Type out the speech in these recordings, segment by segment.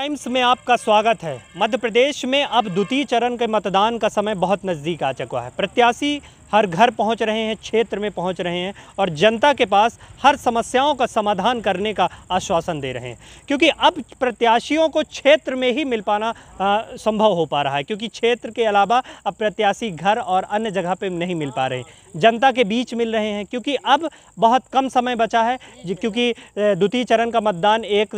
Times में आपका स्वागत है मध्य प्रदेश में अब द्वितीय चरण के मतदान का समय बहुत नज़दीक आ चुका है प्रत्याशी हर घर पहुंच रहे हैं क्षेत्र में पहुंच रहे हैं और जनता के पास हर समस्याओं का समाधान करने का आश्वासन दे रहे हैं क्योंकि अब प्रत्याशियों को क्षेत्र में ही मिल पाना आ, संभव हो पा रहा है क्योंकि क्षेत्र के अलावा अब प्रत्याशी घर और अन्य जगह पर नहीं मिल पा रहे जनता के बीच मिल रहे हैं क्योंकि अब बहुत कम समय बचा है क्योंकि द्वितीय चरण का मतदान एक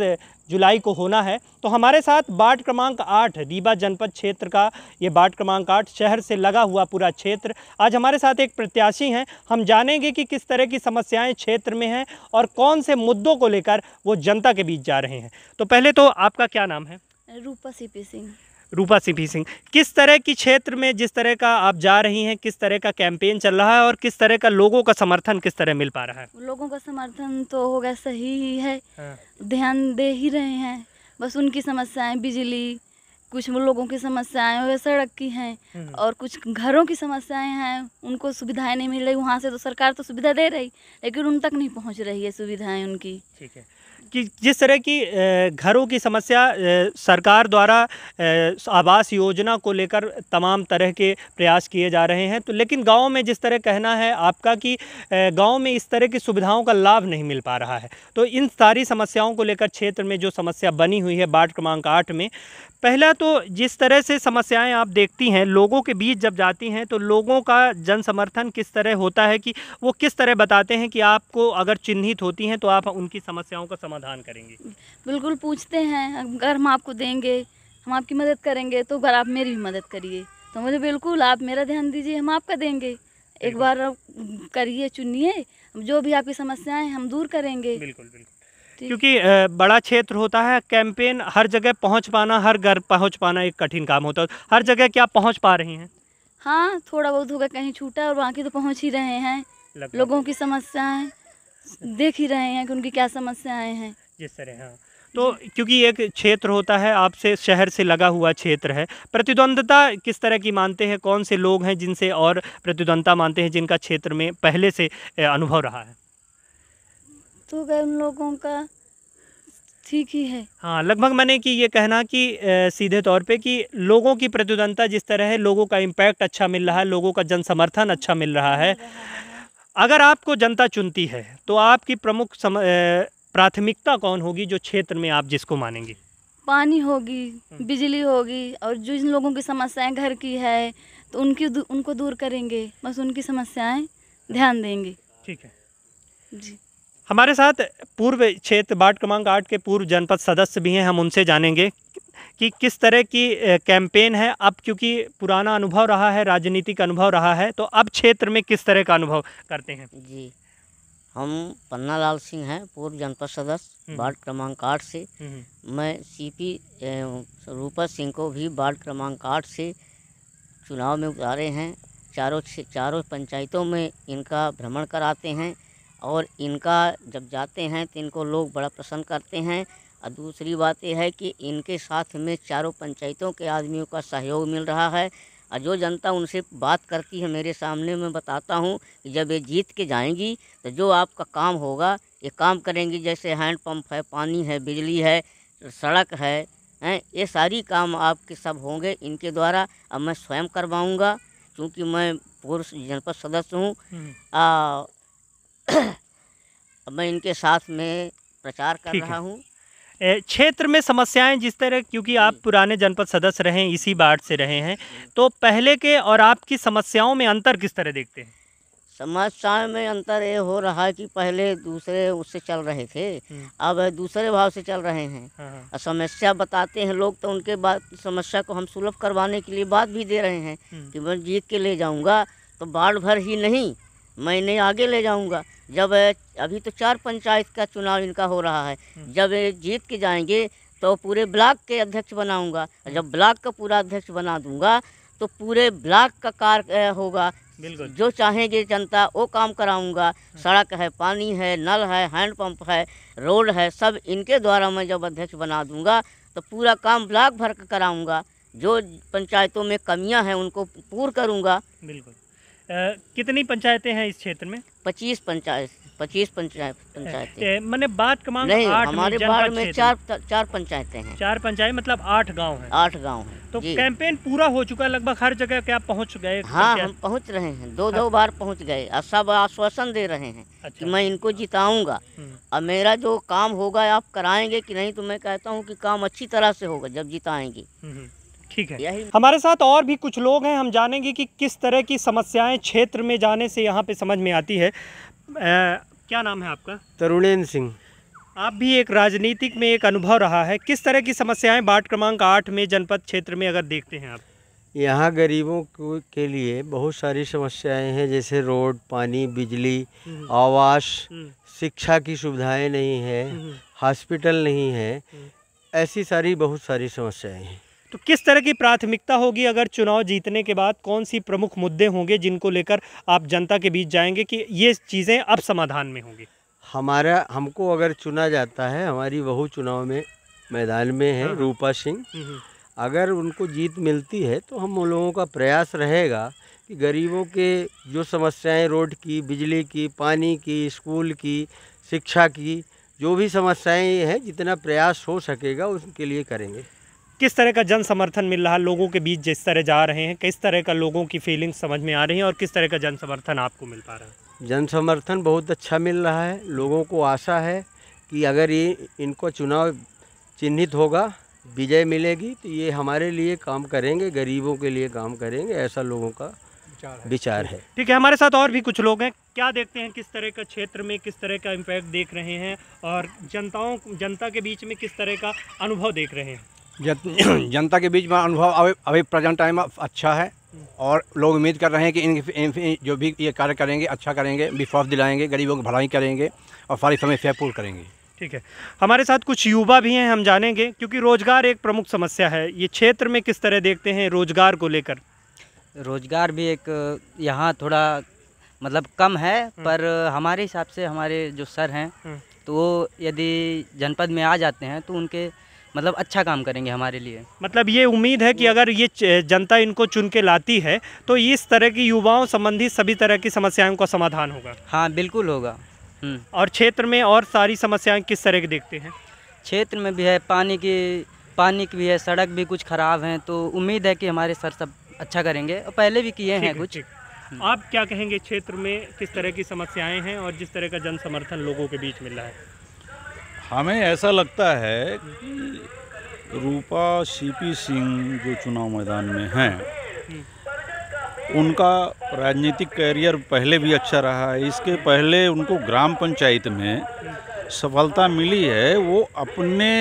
जुलाई को होना है तो हमारे साथ वार्ड क्रमांक आठ रीवा जनपद क्षेत्र का ये वार्ड क्रमांक आठ शहर से लगा हुआ पूरा क्षेत्र आज हमारे साथ एक प्रत्याशी हैं हम जानेंगे कि किस तरह की समस्याएं क्षेत्र में हैं और कौन से मुद्दों को लेकर वो जनता के बीच जा रहे हैं तो पहले तो आपका क्या नाम है रूपा सी सिंह रूपा सिंह सिंह किस तरह की क्षेत्र में जिस तरह का आप जा रही हैं किस तरह का कैंपेन चल रहा है और किस तरह का लोगों का समर्थन किस तरह मिल पा रहा है लोगों का समर्थन तो होगा सही ही है हाँ। ध्यान दे ही रहे हैं बस उनकी समस्याएं बिजली कुछ लोगों की समस्याएं हो सड़क की हैं हम्म। और कुछ घरों की समस्याएं हैं उनको सुविधाएं नहीं मिल रही वहाँ से तो सरकार तो सुविधा दे रही लेकिन उन तक नहीं पहुँच रही है सुविधाएं उनकी ठीक है कि जिस तरह की घरों की समस्या सरकार द्वारा आवास योजना को लेकर तमाम तरह के प्रयास किए जा रहे हैं तो लेकिन गाँव में जिस तरह कहना है आपका कि गाँव में इस तरह की सुविधाओं का लाभ नहीं मिल पा रहा है तो इन सारी समस्याओं को लेकर क्षेत्र में जो समस्या बनी हुई है वार्ड क्रमांक आठ में पहला तो जिस तरह से समस्याएं आप देखती हैं लोगों के बीच जब जाती हैं तो लोगों का जन समर्थन किस तरह होता है कि वो किस तरह बताते हैं कि आपको अगर चिन्हित होती हैं तो आप उनकी समस्याओं का समाधान समाधान करेंगे बिल्कुल पूछते हैं अगर हम आपको देंगे हम आपकी मदद करेंगे तो अगर आप मेरी भी मदद करिए तो मुझे बिल्कुल आप मेरा ध्यान दीजिए हम आपका देंगे एक बार करिए चुनिए जो भी आपकी समस्याएं हम दूर करेंगे बिल्कुल बिल्कुल क्योंकि बड़ा क्षेत्र होता है कैंपेन हर जगह पहुंच पाना हर घर पहुंच पाना एक कठिन काम होता है हर जगह क्या पहुंच पा रहे हैं हाँ थोड़ा बहुत होगा कहीं छूटा और बाकी तो पहुंच ही रहे हैं लोगों की समस्याएं देख ही रहे हैं कि उनकी क्या समस्याएं हैं जिस तरह हाँ तो क्योंकि एक क्षेत्र होता है आपसे शहर से लगा हुआ क्षेत्र है प्रतिद्वंदता किस तरह की मानते हैं कौन से लोग हैं जिनसे और प्रतिद्वंदता मानते हैं जिनका क्षेत्र में पहले से अनुभव रहा है तो गए उन लोगों का ठीक ही है हाँ लगभग मैंने कि ये कहना कि सीधे तौर पे कि लोगों की प्रतिद्वंदता जिस तरह है लोगों का इम्पैक्ट अच्छा मिल रहा है लोगों का जन समर्थन अच्छा मिल रहा है अगर आपको जनता चुनती है तो आपकी प्रमुख सम, प्राथमिकता कौन होगी जो क्षेत्र में आप जिसको मानेंगे पानी होगी हम्म। बिजली होगी और जो जिन लोगों की समस्याएं घर की है तो उनकी उनको दूर करेंगे बस उनकी समस्याएं ध्यान देंगे ठीक है जी हमारे साथ पूर्व क्षेत्र वार्ड क्रमांक आठ के पूर्व जनपद सदस्य भी हैं हम उनसे जानेंगे कि किस तरह की कैंपेन है अब क्योंकि पुराना अनुभव रहा है राजनीतिक अनुभव रहा है तो अब क्षेत्र में किस तरह का अनुभव करते हैं जी हम पन्ना लाल सिंह हैं पूर्व जनपद सदस्य हम्म। वार्ड क्रमांक आठ से हम्म, हम्म। मैं सीपी रूपा सिंह को भी वार्ड क्रमांक आठ से चुनाव में उतारे हैं चारों चारों पंचायतों में इनका भ्रमण कराते हैं और इनका जब जाते हैं तो इनको लोग बड़ा पसंद करते हैं और दूसरी बात यह है कि इनके साथ में चारों पंचायतों के आदमियों का सहयोग मिल रहा है और जो जनता उनसे बात करती है मेरे सामने मैं बताता हूँ कि जब ये जीत के जाएंगी तो जो आपका काम होगा ये काम करेंगी जैसे हैंड पंप है पानी है बिजली है सड़क है हैं ये सारी काम आपके सब होंगे इनके द्वारा अब मैं स्वयं करवाऊँगा क्योंकि मैं पूर्व जनपद सदस्य हूँ हम्म। मैं इनके साथ में प्रचार कर रहा हूँ क्षेत्र में समस्याएं जिस तरह क्योंकि आप हम्म। पुराने जनपद सदस्य रहे इसी वार्ड से रहे हैं हम्म। तो पहले के और आपकी समस्याओं में अंतर किस तरह देखते हैं समस्याओं में अंतर ये हो रहा है कि पहले दूसरे उससे चल रहे थे हम्म। अब दूसरे भाव से चल रहे हैं हाँ, हाँ। और समस्या बताते हैं लोग तो उनके बात समस्या को हम सुलभ करवाने के लिए बात भी दे रहे हैं कि मैं जीत के ले जाऊंगा तो बाढ़ भर ही नहीं मैं इन्हें आगे ले जाऊंगा जब अभी तो चार पंचायत का चुनाव इनका हो रहा है हम्म। जब जीत के जाएंगे तो पूरे ब्लॉक के अध्यक्ष बनाऊंगा हम्म। जब ब्लॉक का पूरा अध्यक्ष बना दूंगा तो पूरे ब्लॉक का कार्य होगा जो चाहेंगे जनता वो काम कराऊंगा हम्म। सड़क है पानी है नल है हैंडपम्प है रोड है सब इनके द्वारा मैं जब अध्यक्ष बना दूंगा तो पूरा काम ब्लॉक भर कर कराऊंगा जो पंचायतों में कमियां हैं उनको पूर्ण करूंगा बिल्कुल कितनी पंचायतें हैं इस क्षेत्र में पच्चीस पंचायत पच्चीस पंचायत मैंने बात कमा नहीं हमारे बाढ़ में चार चार पंचायतें हैं चार पंचायत मतलब आठ गांव हैं आठ गांव हैं तो कैंपेन पूरा हो चुका है लगभग हर जगह क्या पहुंच गए हाँ हम पहुंच रहे हैं दो हाँ। दो बार पहुंच गए और सब आश्वासन दे रहे हैं कि अच्छा। मैं इनको जिताऊंगा हम्म। और मेरा जो काम होगा आप कराएंगे कि नहीं तो मैं कहता हूँ कि काम अच्छी तरह से होगा जब जिताएंगे हम्म, हम्म। ठीक है हमारे साथ और भी कुछ लोग हैं हम जानेंगे कि किस तरह की समस्याएं क्षेत्र में जाने से यहाँ पे समझ में आती है आ, क्या नाम है आपका तरुणेन्द्र सिंह आप भी एक राजनीतिक में एक अनुभव रहा है किस तरह की समस्याएं वार्ड क्रमांक आठ में जनपद क्षेत्र में अगर देखते हैं आप यहाँ गरीबों के लिए बहुत सारी समस्याएं हैं जैसे रोड पानी बिजली हम्म। आवास हम्म। शिक्षा की सुविधाएं नहीं है हम्म। हॉस्पिटल नहीं है ऐसी सारी बहुत सारी समस्याएं हैं तो किस तरह की प्राथमिकता होगी अगर चुनाव जीतने के बाद कौन सी प्रमुख मुद्दे होंगे जिनको लेकर आप जनता के बीच जाएंगे कि ये चीज़ें अब समाधान में होंगी हमारा हमको अगर चुना जाता है हमारी बहू चुनाव में मैदान में है हाँ। रूपा सिंह हम्म, हम्म। अगर उनको जीत मिलती है तो हम उन लोगों का प्रयास रहेगा कि गरीबों के जो समस्याएं रोड की बिजली की पानी की स्कूल की शिक्षा की जो भी समस्याएं हैं जितना प्रयास हो सकेगा उसके लिए करेंगे किस तरह का जन समर्थन मिल रहा है लोगों के बीच जिस तरह जा रहे हैं किस तरह का लोगों की फीलिंग समझ में आ रही है और किस तरह का जन समर्थन आपको मिल पा रहा है जन समर्थन बहुत अच्छा मिल रहा है लोगों को आशा है कि अगर ये इनको चुनाव चिन्हित होगा विजय मिलेगी तो ये हमारे लिए काम करेंगे गरीबों के लिए काम करेंगे ऐसा लोगों का विचार है ठीक है हमारे साथ और भी कुछ लोग हैं क्या देखते हैं किस तरह का क्षेत्र में किस तरह का इम्पैक्ट देख रहे हैं और जनताओं जनता के बीच में किस तरह का अनुभव देख रहे हैं जनता के बीच में अनुभव अभी प्रेजेंट टाइम अच्छा है और लोग उम्मीद कर रहे हैं कि इन जो भी ये कार्य करेंगे अच्छा करेंगे विश्वास दिलाएंगे गरीबों की भलाई करेंगे और सारी समस्याएँ पूर्ण करेंगे ठीक है हमारे साथ कुछ युवा भी हैं हम जानेंगे क्योंकि रोज़गार एक प्रमुख समस्या है ये क्षेत्र में किस तरह देखते हैं रोज़गार को लेकर रोज़गार भी एक यहाँ थोड़ा मतलब कम है हम्म। पर हमारे हिसाब से हमारे जो सर हैं हम्म। तो वो यदि जनपद में आ जाते हैं तो उनके मतलब अच्छा काम करेंगे हमारे लिए मतलब ये उम्मीद है कि अगर ये जनता इनको चुन के लाती है तो इस तरह की युवाओं संबंधी सभी तरह की समस्याओं का समाधान होगा हाँ बिल्कुल होगा हम्म। और क्षेत्र में और सारी समस्याएं किस तरह की देखते हैं क्षेत्र में भी है पानी की पानी की भी है सड़क भी कुछ ख़राब हैं तो उम्मीद है कि हमारे सर सब अच्छा करेंगे और पहले भी किए हैं कुछ हम्म। आप क्या कहेंगे क्षेत्र में किस तरह की समस्याएं हैं और जिस तरह का जन समर्थन लोगों के बीच मिल रहा है हमें ऐसा लगता है कि रूपा सीपी सिंह जो चुनाव मैदान में हैं उनका राजनीतिक कैरियर पहले भी अच्छा रहा है इसके पहले उनको ग्राम पंचायत में सफलता मिली है वो अपने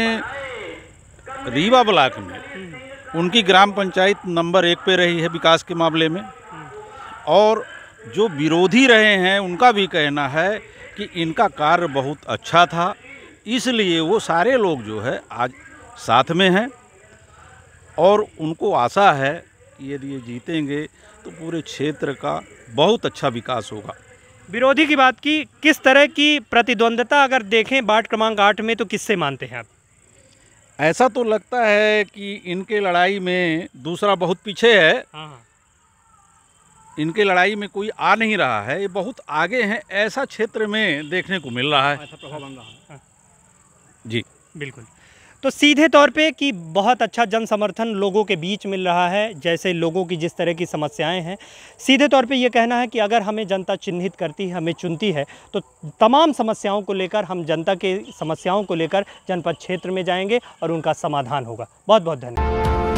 रीवा ब्लॉक में उनकी ग्राम पंचायत नंबर एक पे रही है विकास के मामले में और जो विरोधी रहे हैं उनका भी कहना है कि इनका कार्य बहुत अच्छा था इसलिए वो सारे लोग जो है आज साथ में हैं और उनको आशा है यदि ये जीतेंगे तो पूरे क्षेत्र का बहुत अच्छा विकास होगा विरोधी की बात की किस तरह की प्रतिद्वंदता अगर देखें बाट क्रमांक आठ में तो किससे मानते हैं आप ऐसा तो लगता है कि इनके लड़ाई में दूसरा बहुत पीछे है हाँ, हाँ। इनके लड़ाई में कोई आ नहीं रहा है ये बहुत आगे हैं ऐसा क्षेत्र में देखने को मिल रहा है ऐसा अच्छा, प्रभाव बन रहा है हाँ। जी बिल्कुल तो सीधे तौर पे कि बहुत अच्छा जन समर्थन लोगों के बीच मिल रहा है जैसे लोगों की जिस तरह की समस्याएं हैं सीधे तौर पे ये कहना है कि अगर हमें जनता चिन्हित करती है हमें चुनती है तो तमाम समस्याओं को लेकर हम जनता के समस्याओं को लेकर जनपद क्षेत्र में जाएंगे और उनका समाधान होगा बहुत बहुत धन्यवाद